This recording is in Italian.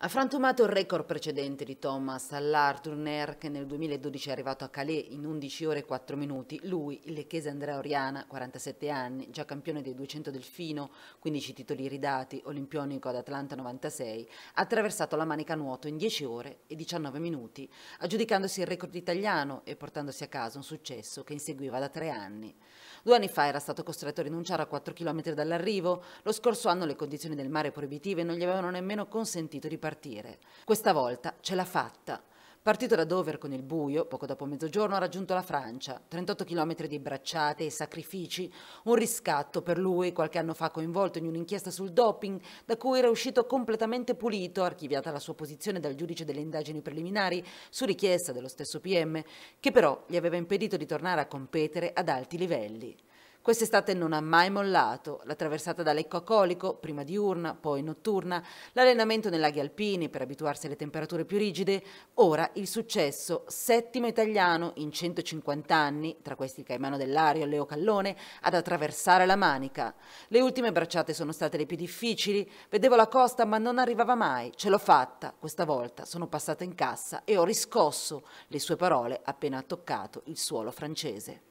Ha frantumato il record precedente di Thomas all'Arturner che nel 2012 è arrivato a Calais in 11 ore e 4 minuti. Lui, il lecchese Andrea Oriana, 47 anni, già campione dei 200 delfino, 15 titoli ridati, olimpionico ad Atlanta 96, ha attraversato la manica nuoto in 10 ore e 19 minuti, aggiudicandosi il record italiano e portandosi a casa un successo che inseguiva da tre anni. Due anni fa era stato costretto a rinunciare a 4 km dall'arrivo, lo scorso anno le condizioni del mare proibitive non gli avevano nemmeno consentito di partire ripartire. Questa volta ce l'ha fatta. Partito da Dover con il buio, poco dopo mezzogiorno ha raggiunto la Francia, 38 km di bracciate e sacrifici, un riscatto per lui qualche anno fa coinvolto in un'inchiesta sul doping da cui era uscito completamente pulito, archiviata la sua posizione dal giudice delle indagini preliminari su richiesta dello stesso PM, che però gli aveva impedito di tornare a competere ad alti livelli. Quest'estate non ha mai mollato, la traversata da Lecco a Colico, prima diurna, poi notturna, l'allenamento nei laghi alpini per abituarsi alle temperature più rigide, ora il successo, settimo italiano in 150 anni, tra questi Caimano dell'Ario e Leo Callone, ad attraversare la Manica. Le ultime bracciate sono state le più difficili, vedevo la costa ma non arrivava mai, ce l'ho fatta, questa volta sono passata in cassa e ho riscosso, le sue parole appena toccato il suolo francese.